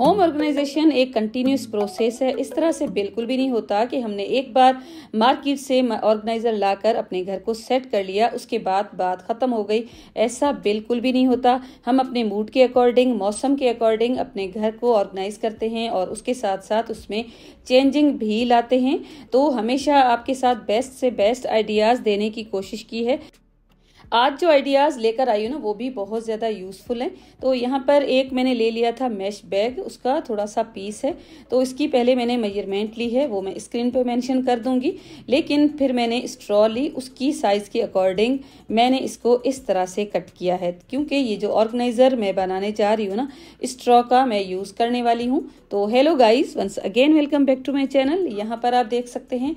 home organisation एक continuous process है इस तरह से बिल्कुल भी नहीं होता कि हमने एक बार मार्केट से ऑर्गेनाइजर लाकर अपने घर को सेट कर लिया उसके बाद बात ख़त्म हो गई ऐसा बिल्कुल भी नहीं होता हम अपने मूड के अकॉर्डिंग मौसम के अकॉर्डिंग अपने घर को ऑर्गेनाइज करते हैं और उसके साथ साथ उसमें चेंजिंग भी लाते हैं तो हमेशा आपके साथ बेस्ट से बेस्ट आइडियाज़ देने की कोशिश की है आज जो आइडियाज़ लेकर आई हूँ ना वो भी बहुत ज़्यादा यूज़फुल हैं तो यहाँ पर एक मैंने ले लिया था मैश बैग उसका थोड़ा सा पीस है तो इसकी पहले मैंने मेजरमेंट ली है वो मैं स्क्रीन पर मैंशन कर दूंगी लेकिन फिर मैंने स्ट्रॉ ली उसकी साइज़ के अकॉर्डिंग मैंने इसको इस तरह से कट किया है क्योंकि ये जो ऑर्गेनाइज़र मैं बनाने जा रही हूँ ना स्ट्रॉ का मैं यूज़ करने वाली हूँ तो hello guys once again welcome back to my channel यहाँ पर आप देख सकते हैं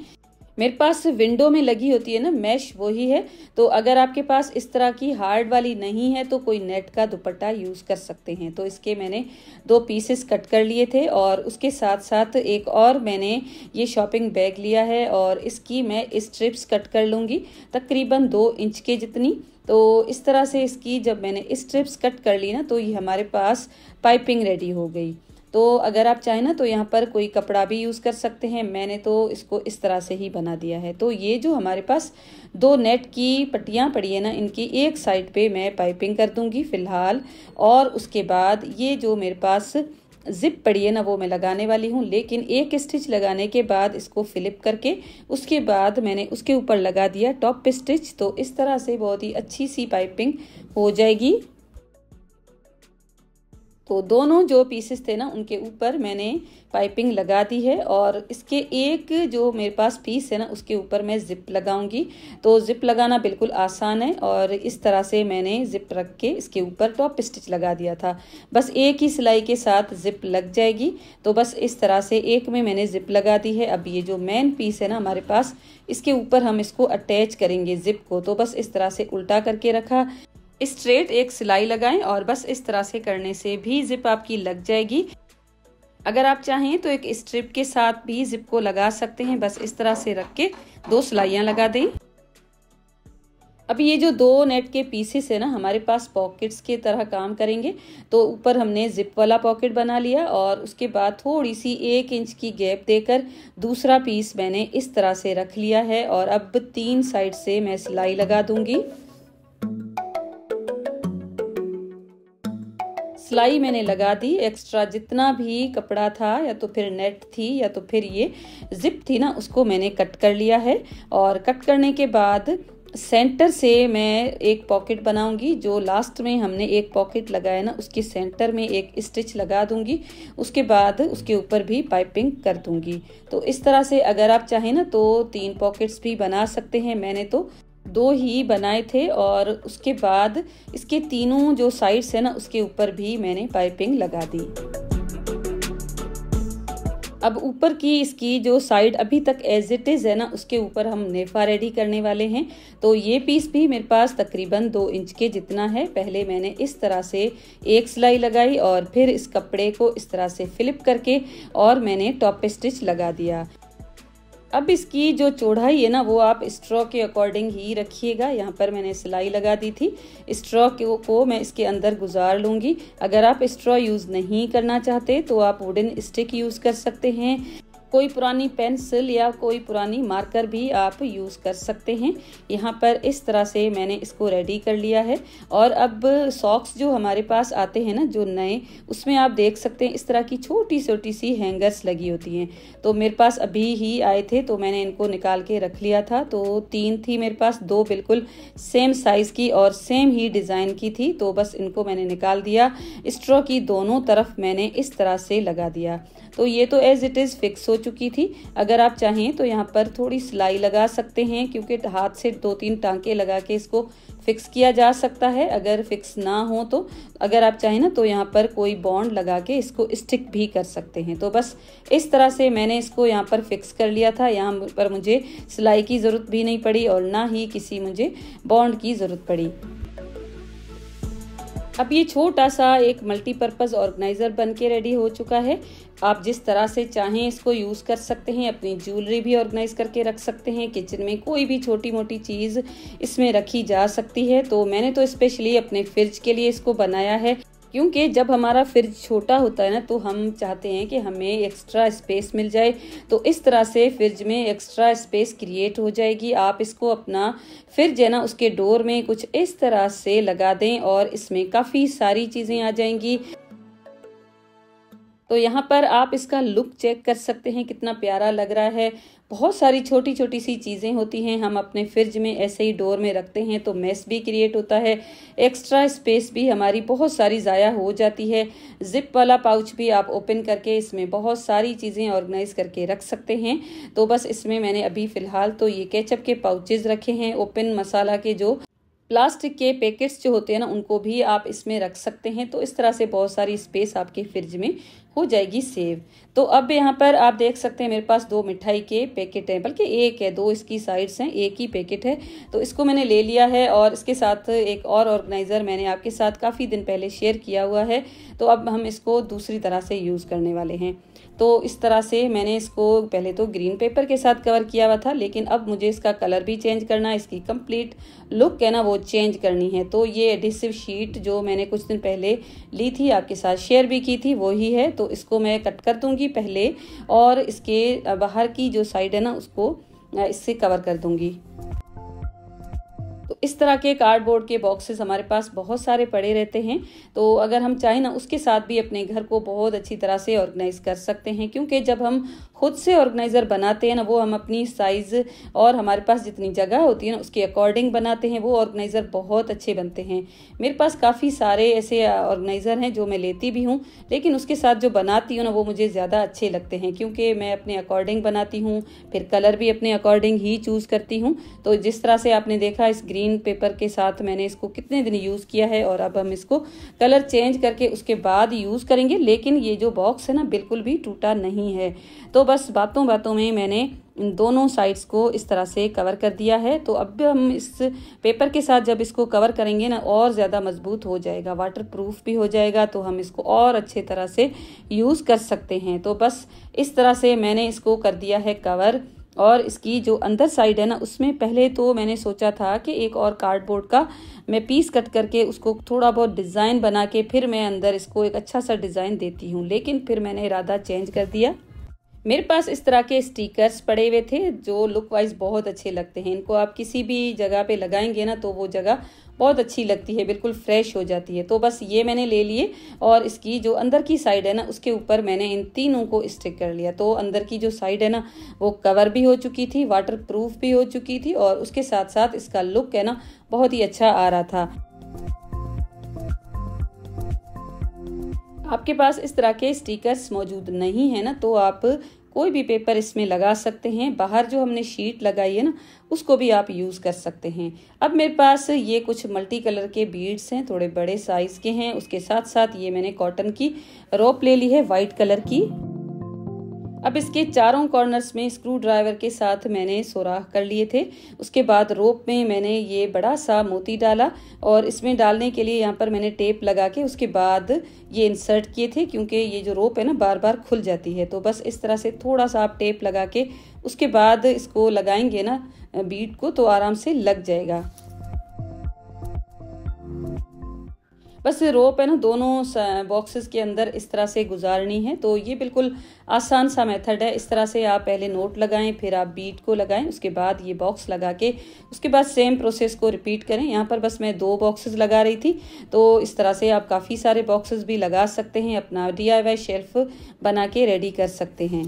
मेरे पास विंडो में लगी होती है ना मैश वही है तो अगर आपके पास इस तरह की हार्ड वाली नहीं है तो कोई नेट का दुपट्टा यूज़ कर सकते हैं तो इसके मैंने दो पीसेस कट कर लिए थे और उसके साथ साथ एक और मैंने ये शॉपिंग बैग लिया है और इसकी मैं स्ट्रिप्स कट कर लूँगी तकरीबन दो इंच के जितनी तो इस तरह से इसकी जब मैंने स्ट्रिप्स कट कर ली ना तो ये हमारे पास पाइपिंग रेडी हो गई तो अगर आप चाहें ना तो यहाँ पर कोई कपड़ा भी यूज़ कर सकते हैं मैंने तो इसको इस तरह से ही बना दिया है तो ये जो हमारे पास दो नेट की पट्टियाँ पड़ी है ना इनकी एक साइड पे मैं पाइपिंग कर दूँगी फ़िलहाल और उसके बाद ये जो मेरे पास जिप पड़ी है ना वो मैं लगाने वाली हूँ लेकिन एक स्टिच लगाने के बाद इसको फिलिप करके उसके बाद मैंने उसके ऊपर लगा दिया टॉप पे स्टिच तो इस तरह से बहुत ही अच्छी सी पाइपिंग हो जाएगी तो दोनों जो पीसेस थे ना उनके ऊपर मैंने पाइपिंग लगा दी है और इसके एक जो मेरे पास पीस है ना उसके ऊपर मैं ज़िप लगाऊंगी तो ज़िप लगाना बिल्कुल आसान है और इस तरह से मैंने ज़िप रख के इसके ऊपर टॉप स्टिच लगा दिया था बस एक ही सिलाई के साथ ज़िप लग जाएगी तो बस इस तरह से एक में मैंने ज़िप लगा दी है अब ये जो मेन पीस है ना हमारे पास इसके ऊपर हम इसको अटैच करेंगे ज़िप को तो बस इस तरह से उल्टा करके रखा स्ट्रेट एक सिलाई लगाएं और बस इस तरह से करने से भी जिप आपकी लग जाएगी अगर आप चाहें तो एक स्ट्रिप के साथ भी जिप को लगा सकते हैं बस इस तरह से रख के दो सिलाइयाँ लगा दें अब ये जो दो नेट के पीसेस है ना हमारे पास पॉकेट्स के तरह काम करेंगे तो ऊपर हमने जिप वाला पॉकेट बना लिया और उसके बाद थोड़ी सी एक इंच की गैप देकर दूसरा पीस मैंने इस तरह से रख लिया है और अब तीन साइड से मैं सिलाई लगा दूंगी सिलाई मैंने लगा दी एक्स्ट्रा जितना भी कपड़ा था या तो फिर नेट थी या तो फिर ये जिप थी ना उसको मैंने कट कर लिया है और कट करने के बाद सेंटर से मैं एक पॉकेट बनाऊंगी जो लास्ट में हमने एक पॉकेट लगाया ना उसके सेंटर में एक स्टिच लगा दूंगी उसके बाद उसके ऊपर भी पाइपिंग कर दूंगी तो इस तरह से अगर आप चाहें ना तो तीन पॉकेट्स भी बना सकते हैं मैंने तो दो ही बनाए थे और उसके बाद इसके तीनों जो साइड्स है ना उसके ऊपर भी मैंने पाइपिंग लगा दी अब ऊपर की इसकी जो साइड अभी तक एज इट इज़ है ना उसके ऊपर हम नेफा रेडी करने वाले हैं तो ये पीस भी मेरे पास तकरीबन दो इंच के जितना है पहले मैंने इस तरह से एक सिलाई लगाई और फिर इस कपड़े को इस तरह से फ़िलिप करके और मैंने टॉप स्टिच लगा दिया अब इसकी जो चौड़ाई है ना वो आप स्ट्रॉ के अकॉर्डिंग ही रखिएगा यहाँ पर मैंने सिलाई लगा दी थी स्ट्रॉ को मैं इसके अंदर गुजार लूंगी अगर आप स्ट्रॉ यूज़ नहीं करना चाहते तो आप वुडन स्टिक यूज़ कर सकते हैं कोई पुरानी पेंसिल या कोई पुरानी मार्कर भी आप यूज़ कर सकते हैं यहाँ पर इस तरह से मैंने इसको रेडी कर लिया है और अब सॉक्स जो हमारे पास आते हैं ना जो नए उसमें आप देख सकते हैं इस तरह की छोटी छोटी सी हैंगर्स लगी होती हैं तो मेरे पास अभी ही आए थे तो मैंने इनको निकाल के रख लिया था तो तीन थी मेरे पास दो बिल्कुल सेम साइज़ की और सेम ही डिज़ाइन की थी तो बस इनको मैंने निकाल दिया स्ट्रॉ की दोनों तरफ मैंने इस तरह से लगा दिया तो ये तो एज इट इज़ फिक्स हो चुकी थी अगर आप चाहें तो यहाँ पर थोड़ी सिलाई लगा सकते हैं क्योंकि हाथ से दो तीन टांके लगा के इसको फिक्स किया जा सकता है अगर फिक्स ना हो तो अगर आप चाहें ना तो यहाँ पर कोई बॉन्ड लगा के इसको स्टिक भी कर सकते हैं तो बस इस तरह से मैंने इसको यहाँ पर फिक्स कर लिया था यहाँ पर मुझे सिलाई की ज़रूरत भी नहीं पड़ी और ना ही किसी मुझे बॉन्ड की ज़रूरत पड़ी अब ये छोटा सा एक मल्टीपर्पज़ ऑर्गेनाइज़र बन के रेडी हो चुका है आप जिस तरह से चाहें इसको यूज़ कर सकते हैं अपनी ज्वेलरी भी ऑर्गेनाइज़ करके रख सकते हैं किचन में कोई भी छोटी मोटी चीज़ इसमें रखी जा सकती है तो मैंने तो स्पेशली अपने फ्रिज के लिए इसको बनाया है क्योंकि जब हमारा फ्रिज छोटा होता है ना तो हम चाहते हैं कि हमें एक्स्ट्रा स्पेस मिल जाए तो इस तरह से फ्रिज में एक्स्ट्रा स्पेस क्रिएट हो जाएगी आप इसको अपना फ्रिज है ना उसके डोर में कुछ इस तरह से लगा दें और इसमें काफ़ी सारी चीज़ें आ जाएंगी तो यहाँ पर आप इसका लुक चेक कर सकते हैं कितना प्यारा लग रहा है बहुत सारी छोटी छोटी सी चीज़ें होती हैं हम अपने फ्रिज में ऐसे ही डोर में रखते हैं तो मैस भी क्रिएट होता है एक्स्ट्रा स्पेस भी हमारी बहुत सारी ज़ाया हो जाती है जिप वाला पाउच भी आप ओपन करके इसमें बहुत सारी चीज़ें ऑर्गेनाइज करके रख सकते हैं तो बस इसमें मैंने अभी फ़िलहाल तो ये कैचअप के पाउचेज़ रखे हैं ओपन मसाला के जो प्लास्टिक के पैकेट्स जो होते हैं ना उनको भी आप इसमें रख सकते हैं तो इस तरह से बहुत सारी स्पेस आपके फ्रिज में हो जाएगी सेव तो अब यहाँ पर आप देख सकते हैं मेरे पास दो मिठाई के पैकेट हैं बल्कि एक है दो इसकी साइड्स हैं एक ही पैकेट है तो इसको मैंने ले लिया है और इसके साथ एक और ऑर्गेनाइज़र मैंने आपके साथ काफ़ी दिन पहले शेयर किया हुआ है तो अब हम इसको दूसरी तरह से यूज़ करने वाले हैं तो इस तरह से मैंने इसको पहले तो ग्रीन पेपर के साथ कवर किया हुआ था लेकिन अब मुझे इसका कलर भी चेंज करना इसकी कंप्लीट लुक है ना वो चेंज करनी है तो ये एडिसिव शीट जो मैंने कुछ दिन पहले ली थी आपके साथ शेयर भी की थी वो ही है तो इसको मैं कट कर दूँगी पहले और इसके बाहर की जो साइड है ना उसको इससे कवर कर दूंगी इस तरह के कार्डबोर्ड के बॉक्सेस हमारे पास बहुत सारे पड़े रहते हैं तो अगर हम चाहें ना उसके साथ भी अपने घर को बहुत अच्छी तरह से ऑर्गेनाइज कर सकते हैं क्योंकि जब हम खुद से ऑर्गेनाइज़र बनाते हैं ना वो हम अपनी साइज़ और हमारे पास जितनी जगह होती है ना उसके अकॉर्डिंग बनाते हैं वो ऑर्गेनाइज़र बहुत अच्छे बनते हैं मेरे पास काफ़ी सारे ऐसे ऑर्गेनाइज़र हैं जो मैं लेती भी हूँ लेकिन उसके साथ जो बनाती हूँ ना वो मुझे ज़्यादा अच्छे लगते हैं क्योंकि मैं अपने अकॉर्डिंग बनाती हूँ फिर कलर भी अपने अकॉर्डिंग ही चूज़ करती हूँ तो जिस तरह से आपने देखा इस ग्रीन पेपर के साथ मैंने इसको कितने दिन यूज़ किया है और अब हम इसको कलर चेंज करके उसके बाद यूज़ करेंगे लेकिन ये जो बॉक्स है ना बिल्कुल भी टूटा नहीं है तो बस बातों बातों में मैंने इन दोनों साइड्स को इस तरह से कवर कर दिया है तो अब हम इस पेपर के साथ जब इसको कवर करेंगे ना और ज़्यादा मजबूत हो जाएगा वाटर प्रूफ भी हो जाएगा तो हम इसको और अच्छे तरह से यूज़ कर सकते हैं तो बस इस तरह से मैंने इसको कर दिया है कवर और इसकी जो अंदर साइड है ना उसमें पहले तो मैंने सोचा था कि एक और कार्डबोर्ड का मैं पीस कट करके उसको थोड़ा बहुत डिज़ाइन बना के फिर मैं अंदर इसको एक अच्छा सा डिज़ाइन देती हूँ लेकिन फिर मैंने इरादा चेंज कर दिया मेरे पास इस तरह के स्टिकर्स पड़े हुए थे जो लुक वाइज बहुत अच्छे लगते हैं इनको आप किसी भी जगह पे लगाएंगे ना तो वो जगह बहुत अच्छी लगती है बिल्कुल फ्रेश हो जाती है तो बस ये मैंने ले लिए और इसकी जो अंदर की साइड है ना उसके ऊपर मैंने इन तीनों को स्टिक कर लिया तो अंदर की जो साइड है ना वो कवर भी हो चुकी थी वाटर प्रूफ भी हो चुकी थी और उसके साथ साथ इसका लुक है ना बहुत ही अच्छा आ रहा था आपके पास इस तरह के स्टिकर्स मौजूद नहीं है ना तो आप कोई भी पेपर इसमें लगा सकते हैं बाहर जो हमने शीट लगाई है ना उसको भी आप यूज़ कर सकते हैं अब मेरे पास ये कुछ मल्टी कलर के बीड्स हैं थोड़े बड़े साइज़ के हैं उसके साथ साथ ये मैंने कॉटन की रोप ले ली है वाइट कलर की अब इसके चारों कॉर्नर्स में स्क्रू ड्राइवर के साथ मैंने सुराख कर लिए थे उसके बाद रोप में मैंने ये बड़ा सा मोती डाला और इसमें डालने के लिए यहाँ पर मैंने टेप लगा के उसके बाद ये इंसर्ट किए थे क्योंकि ये जो रोप है ना बार बार खुल जाती है तो बस इस तरह से थोड़ा सा आप टेप लगा के उसके बाद इसको लगाएंगे ना बीट को तो आराम से लग जाएगा बस रोप है ना दोनों बॉक्सेस के अंदर इस तरह से गुजारनी है तो ये बिल्कुल आसान सा मेथड है इस तरह से आप पहले नोट लगाएं फिर आप बीट को लगाएं उसके बाद ये बॉक्स लगा के उसके बाद सेम प्रोसेस को रिपीट करें यहाँ पर बस मैं दो बॉक्सेस लगा रही थी तो इस तरह से आप काफ़ी सारे बॉक्सेस भी लगा सकते हैं अपना डी शेल्फ बना के रेडी कर सकते हैं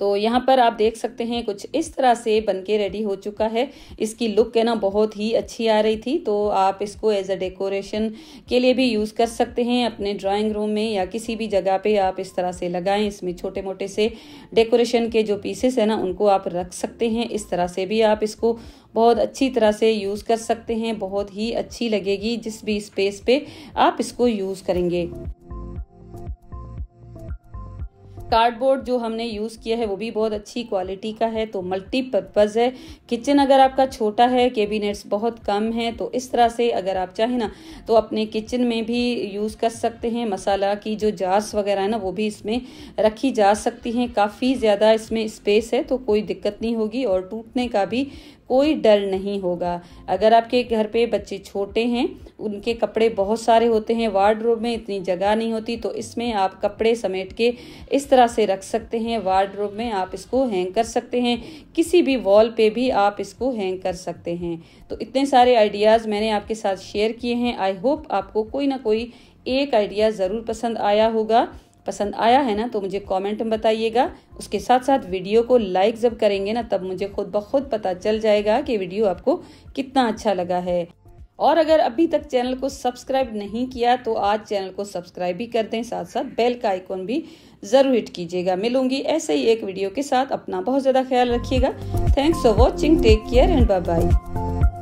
तो यहाँ पर आप देख सकते हैं कुछ इस तरह से बन के रेडी हो चुका है इसकी लुक है ना बहुत ही अच्छी आ रही थी तो आप इसको एज अ डेकोरेशन के लिए भी यूज़ कर सकते हैं अपने ड्राइंग रूम में या किसी भी जगह पे आप इस तरह से लगाएं इसमें छोटे मोटे से डेकोरेशन के जो पीसेस है ना उनको आप रख सकते हैं इस तरह से भी आप इसको बहुत अच्छी तरह से यूज़ कर सकते हैं बहुत ही अच्छी लगेगी जिस भी स्पेस पे आप इसको यूज़ करेंगे कार्डबोर्ड जो हमने यूज़ किया है वो भी बहुत अच्छी क्वालिटी का है तो मल्टीपर्पज़ है किचन अगर आपका छोटा है कैबिनेट्स बहुत कम है तो इस तरह से अगर आप चाहें ना तो अपने किचन में भी यूज़ कर सकते हैं मसाला की जो जार्स वगैरह है ना वो भी इसमें रखी जा सकती हैं काफ़ी ज़्यादा इसमें स्पेस है तो कोई दिक्कत नहीं होगी और टूटने का भी कोई डर नहीं होगा अगर आपके घर पे बच्चे छोटे हैं उनके कपड़े बहुत सारे होते हैं वार्डरोब में इतनी जगह नहीं होती तो इसमें आप कपड़े समेट के इस तरह से रख सकते हैं वार्डरोब में आप इसको हैंग कर सकते हैं किसी भी वॉल पे भी आप इसको हैंग कर सकते हैं तो इतने सारे आइडियाज़ मैंने आपके साथ शेयर किए हैं आई होप आपको कोई ना कोई एक आइडिया ज़रूर पसंद आया होगा पसंद आया है ना तो मुझे कमेंट में बताइएगा उसके साथ साथ वीडियो को लाइक जब करेंगे ना तब मुझे खुद ब खुद पता चल जाएगा कि वीडियो आपको कितना अच्छा लगा है और अगर अभी तक चैनल को सब्सक्राइब नहीं किया तो आज चैनल को सब्सक्राइब भी कर दें साथ साथ बेल का आइकॉन भी ज़रूर हिट कीजिएगा मिलूंगी ऐसे ही एक वीडियो के साथ अपना बहुत ज़्यादा ख्याल रखिएगा thanks for watching take care and bye bye